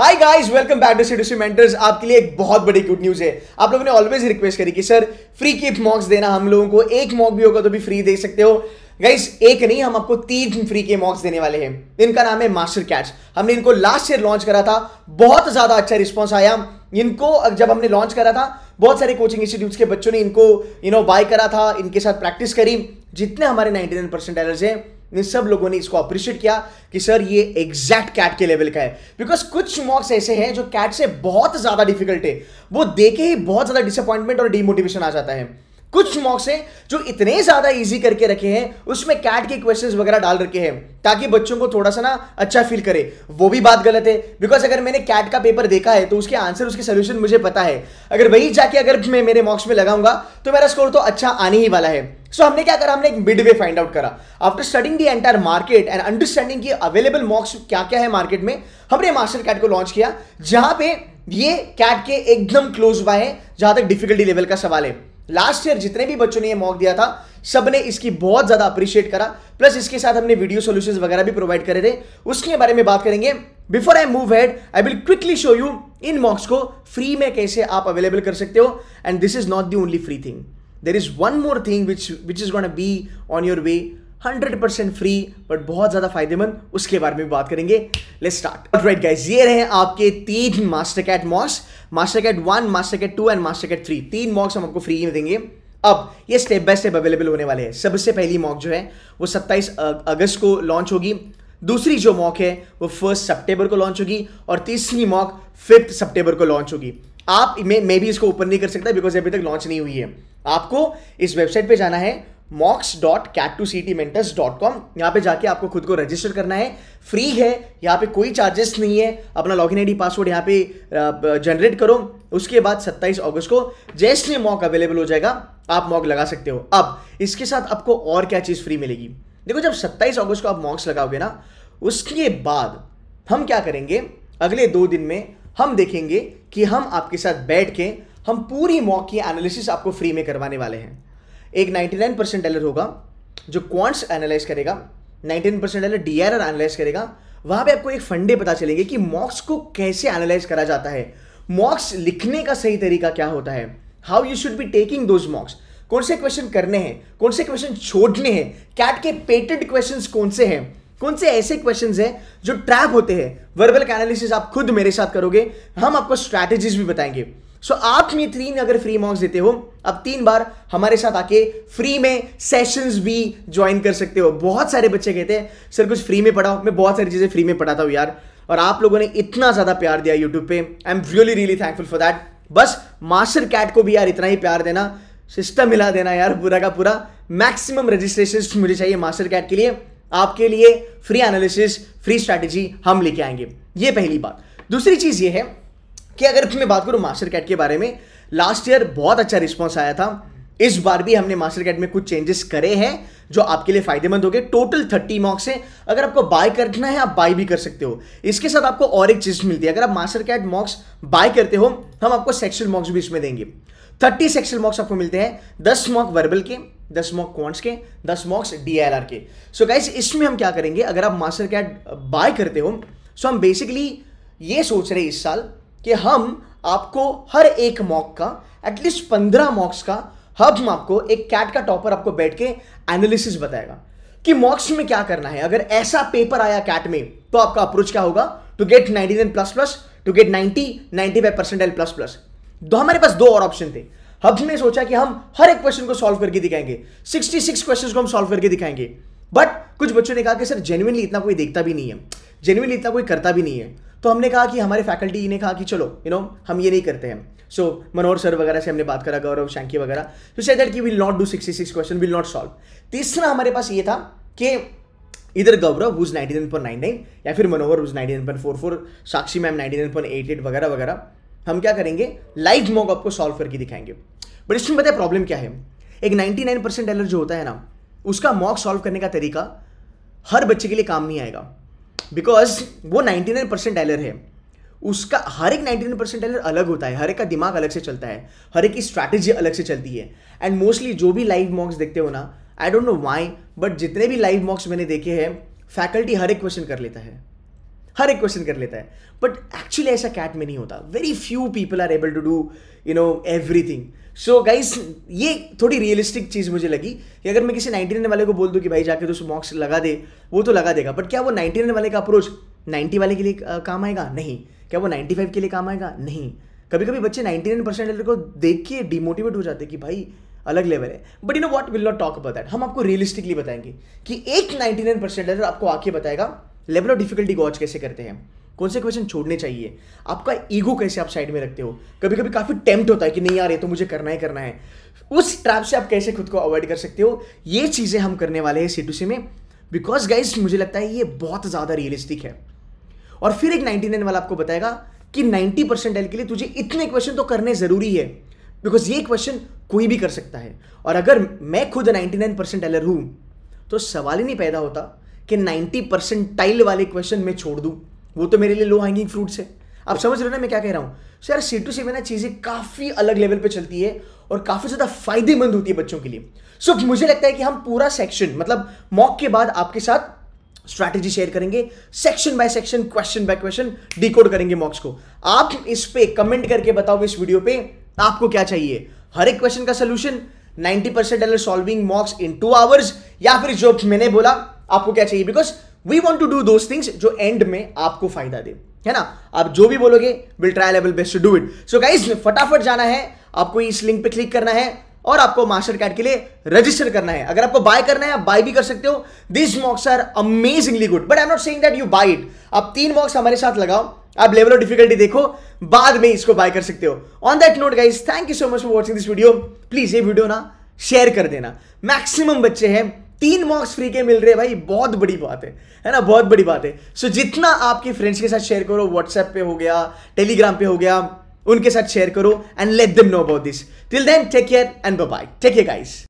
hi guys welcome back to CDC mentors आपके लिए एक बहुत बड़ी गुड न्यूज़ है आप लोगों ने ऑलवेज रिक्वेस्ट करी कि सर फ्री की मॉक्स देना हम लोगों को एक मॉक भी होगा तो भी फ्री दे सकते हो गाइस एक नहीं हम आपको तीन फ्री के मॉक्स देने वाले हैं इनका नाम है मास्टर कैच हमने इनको लास्ट ईयर लॉन्च करा था बहुत ज़्यादा अच्छा रिस्पॉन्स आया इनको जब हमने लॉन्च करा था बहुत सारे कोचिंग इंस्टीट्यूट्स के बच्चों ने इनको यू नो बाय करा था इनके साथ प्रैक्टिस करी जितने हमारे नाइन परसेंट एलर्स हैं इन सब लोगों ने इसको अप्रिशिएट किया कि सर ये एग्जैक्ट कैट के लेवल का है बिकॉज कुछ मॉक्स ऐसे हैं जो कैट से बहुत ज़्यादा डिफिकल्ट है वो देखे ही बहुत ज़्यादा डिसअपॉइंटमेंट और डिमोटिवेशन आ जाता है कुछ मॉक्स हैं जो इतने ज़्यादा इजी करके रखे हैं उसमें कैट के क्वेश्चंस वगैरह डाल रखे हैं ताकि बच्चों को थोड़ा सा ना अच्छा फील करे वो भी बात गलत है बिकॉज अगर मैंने कैट का पेपर देखा है तो उसके आंसर उसके सोल्यूशन मुझे पता है अगर वही जाके अगर मैं मेरे मॉक्स में लगाऊंगा तो मेरा स्कोर तो अच्छा आने ही वाला है सो so, हमने क्या करा हमने एक मिड वे फाइंड आउट करा after studying the entire market and understanding की अवेलेबल मॉक्स क्या क्या है मार्केट में हमने मास्टर कैट को लॉन्च किया जहां पे ये कैट के एकदम क्लोज हुआ है जहां तक डिफिकल्टी लेवल का सवाल है लास्ट ईयर जितने भी बच्चों ने ये मॉक दिया था सब ने इसकी बहुत ज़्यादा अप्रिशिएट करा प्लस इसके साथ हमने वीडियो सोल्यूशन वगैरह भी प्रोवाइड करे थे उसके बारे में बात करेंगे before I move ahead I will quickly show you इन मॉक्स को फ्री में कैसे आप अवेलेबल कर सकते हो and this is not the only free thing there is one more thing which which is gonna be on your way hundred percent free but बहुत ज़्यादा फायदेमंद उसके बारे में बात करेंगे लेट स्टार्ट राइट गाइज ये रहे आपके तीन master CAT mocks master CAT one master CAT two and master CAT three तीन मॉक्स हम आपको फ्री में देंगे अब ये स्टेप बाय स्टेप अवेलेबल होने वाले हैं सबसे पहली मॉक जो है वो 27 अगस्त को लॉन्च होगी दूसरी जो मॉक है वो फर्स्ट सितंबर को लॉन्च होगी और तीसरी मॉक फिफ्थ सितंबर को लॉन्च होगी आप मे भी इसको ओपन नहीं कर सकता बिकॉज अभी तक लॉन्च नहीं हुई है आपको इस वेबसाइट पे जाना है mocks dot CAT two C T mentors dot com यहाँ पर जाके आपको खुद को रजिस्टर करना है फ्री है यहाँ पे कोई चार्जेस नहीं है अपना लॉग लॉगिन आईडी पासवर्ड यहाँ पे जनरेट करो उसके बाद 27 अगस्त को जैसे मॉक अवेलेबल हो जाएगा आप मॉक लगा सकते हो अब इसके साथ आपको और क्या चीज़ फ्री मिलेगी देखो जब 27 अगस्त को आप मॉक्स लगाओगे ना उसके बाद हम क्या करेंगे अगले दो दिन में हम देखेंगे कि हम आपके साथ बैठ के हम पूरी मॉक की एनालिसिस आपको फ्री में करवाने वाले हैं एक 99 परसेंट डॉलर होगा जो क्वांट्स एनालाइज करेगा 19 परसेंट डॉलर डी एनालाइज करेगा वहां पे आपको एक फंडे पता चलेंगे कि मॉक्स को कैसे एनालाइज करा जाता है मॉक्स लिखने का सही तरीका क्या होता है how you should be taking those mocks कौन से क्वेश्चन करने हैं कौन से क्वेश्चन छोड़ने हैं कैट के पेटेड क्वेश्चन कौन से हैं कौन से ऐसे क्वेश्चन हैं जो ट्रैप होते हैं वर्बल एनालिसिस आप खुद मेरे साथ करोगे हम आपको स्ट्रैटेजीज भी बताएंगे सो so, आप में तीन अगर फ्री मार्क्स देते हो अब तीन बार हमारे साथ आके फ्री में सेशंस भी ज्वाइन कर सकते हो बहुत सारे बच्चे कहते हैं सर कुछ फ्री में पढ़ाओ मैं बहुत सारी चीज़ें फ्री में पढ़ाता हूँ यार और आप लोगों ने इतना ज़्यादा प्यार दिया यूट्यूब पे I am really really thankful for that बस मास्टर कैट को भी यार इतना ही प्यार देना सिस्टम मिला देना यार पूरा का पूरा मैक्सिमम रजिस्ट्रेशन मुझे चाहिए मास्टर कैट के लिए आपके लिए फ्री एनालिसिस फ्री स्ट्रैटेजी हम लेके आएंगे ये पहली बात दूसरी चीज़ ये है कि अगर मैं बात करूं मास्टर कैट के बारे में लास्ट ईयर बहुत अच्छा रिस्पॉन्स आया था इस बार भी हमने मास्टर कैट में कुछ चेंजेस करे हैं जो आपके लिए फायदेमंद हो गए टोटल थर्टी मॉक्स हैं अगर आपको बाय करना है आप बाय भी कर सकते हो इसके साथ आपको और एक चीज मिलती है अगर आप मास्टर कैट मॉक्स बाय करते हो हम आपको सेक्शुअल मॉक्स भी इसमें देंगे थर्टी सेक्शुअल मॉक्स आपको मिलते हैं दस मॉक वर्बल के दस मॉक क्वांट्स के दस मॉक्स डी के सो so गाइज इसमें हम क्या करेंगे अगर आप मास्टर कैट बाय करते हो सो so हम बेसिकली ये सोच रहे इस साल कि हम आपको हर एक मॉक का एटलीस्ट पंद्रह मॉक्स का हब हम आपको एक कैट का टॉपर आपको बैठ के एनालिसिस बताएगा कि मॉक्स में क्या करना है अगर ऐसा पेपर आया कैट में तो आपका अप्रोच क्या होगा to get ninety plus plus to get ninety ninety five percentile plus plus दो हमारे पास दो और ऑप्शन थे अब हमने सोचा कि हम हर एक क्वेश्चन को सॉल्व करके दिखाएंगे 66 क्वेश्चंस को हम सॉल्व करके दिखाएंगे बट कुछ बच्चों ने कहा कि सर जेनुअनली इतना कोई देखता भी नहीं है जेनुअनली इतना कोई करता भी नहीं है तो हमने कहा कि हमारे फैकल्टी ने कहा कि चलो यू you नो know, हम ये नहीं करते हैं सो so, मनोहर सर वगैरह से हमने बात करा गौरव शैंकी वगैरह तो से दैट की will not do sixty six question will not solve तीसरा हमारे पास ये था कि इधर Gaurav was ninety nine point nine nine या फिर Manohar was ninety nine point four four Sakshi ma'am ninety nine point eight eight वगैरह वगैरह हम क्या करेंगे लाइव मॉक आपको सॉल्व करके दिखाएंगे बट इसमें पता है प्रॉब्लम क्या है एक 99 परसेंट एलर जो होता है ना उसका मॉक सॉल्व करने का तरीका हर बच्चे के लिए काम नहीं आएगा बिकॉज वो 99 परसेंट एलर है उसका हर एक 99 परसेंट एलर अलग होता है हर एक का दिमाग अलग से चलता है हर एक की स्ट्रैटेजी अलग से चलती है एंड मोस्टली जो भी लाइव मॉक्स देखते हो ना I don't know why but जितने भी लाइव मॉक्स मैंने देखे हैं फैकल्टी हर एक क्वेश्चन कर लेता है हर एक क्वेश्चन कर लेता है बट एक्चुअली ऐसा कैट में नहीं होता very few people are able to do you know everything so guys ये थोड़ी रियलिस्टिक चीज़ मुझे लगी कि अगर मैं किसी नाइन्टी नाइन वाले को बोल दूँ कि भाई जाके तो मॉक्स लगा दे वो तो लगा देगा बट क्या वो नाइन्टी नाइन वाले का अप्रोच नाइन्टी वाले के लिए काम आएगा नहीं क्या वो नाइन्टी फाइव के लिए काम आएगा नहीं कभी कभी बच्चे नाइन्टी नाइन परसेंट को देख के डिमोटिवेट हो जाते कि भाई अलग लेवल है but you know what will not talk about that हम आपको रियलिस्टिकली बताएंगे कि एक नाइन्टी नाइन परसेंट आपको आके बताएगा लेवल ऑफ डिफिकल्टी वॉच कैसे करते हैं कौन से क्वेश्चन छोड़ने चाहिए आपका ईगो कैसे आप साइड में रखते हो कभी कभी काफ़ी टेम्प्ट होता है कि नहीं यार ये तो मुझे करना ही करना है उस ट्रैप से आप कैसे खुद को अवॉइड कर सकते हो ये चीज़ें हम करने वाले हैं सी टू सी में बिकॉज गाइज मुझे लगता है ये बहुत ज़्यादा रियलिस्टिक है और फिर एक नाइनटी नाइन वाला आपको बताएगा कि नाइनटी परसेंट एल के लिए तुझे इतने क्वेश्चन तो करने ज़रूरी है बिकॉज ये क्वेश्चन कोई भी कर सकता है और अगर मैं खुद नाइनटी नाइन परसेंट एलर हूं तो सवाल ही नहीं पैदा होता कि 90 टाइल वाले क्वेश्चन मैं छोड़ दूँ वो तो मेरे लिए लो हैंगिंग फ्रूट्स है आप समझ रहे हो ना मैं क्या कह रहा हूँ सो यार सी टू सी में ना चीज़ें काफ़ी अलग लेवल पर चलती है और काफ़ी ज़्यादा फायदेमंद होती है बच्चों के लिए सो so, मुझे लगता है कि हम पूरा सेक्शन मतलब मॉक के बाद आपके साथ स्ट्रैटेजी शेयर करेंगे section by section question by question decode करेंगे मॉक्स को आप इस पे कमेंट करके बताओ इस वीडियो पे आपको क्या चाहिए हर एक क्वेश्चन का solution 90% percent solving mocks in two hours या फिर जो मैंने बोला आपको क्या चाहिए because we want to do दो थिंग्स जो एंड में आपको फायदा दे है ना आप जो भी बोलोगे will try level best to do it so guys फटाफट जाना है आपको इस लिंक पे क्लिक करना है और आपको मास्टर कार्ड के लिए रजिस्टर करना है अगर आपको बाय करना है आप बाय भी कर सकते हो this mocks are amazingly good but I not saying that you buy it आप तीन मॉक्स हमारे साथ लगाओ आप लेवल ऑफ डिफिकल्टी देखो बाद में इसको बाय कर सकते हो on that note guys thank you so much for watching this video please ये वीडियो ना शेयर कर देना मैक्सिमम बच्चे हैं तीन मॉक्स फ्री के मिल रहे हैं भाई बहुत बड़ी बात है है ना बहुत बड़ी बात है सो so, जितना आपके फ्रेंड्स के साथ शेयर करो व्हाट्सएप पे हो गया टेलीग्राम पे हो गया उनके साथ शेयर करो and let them know about this till then take care and bye take care guys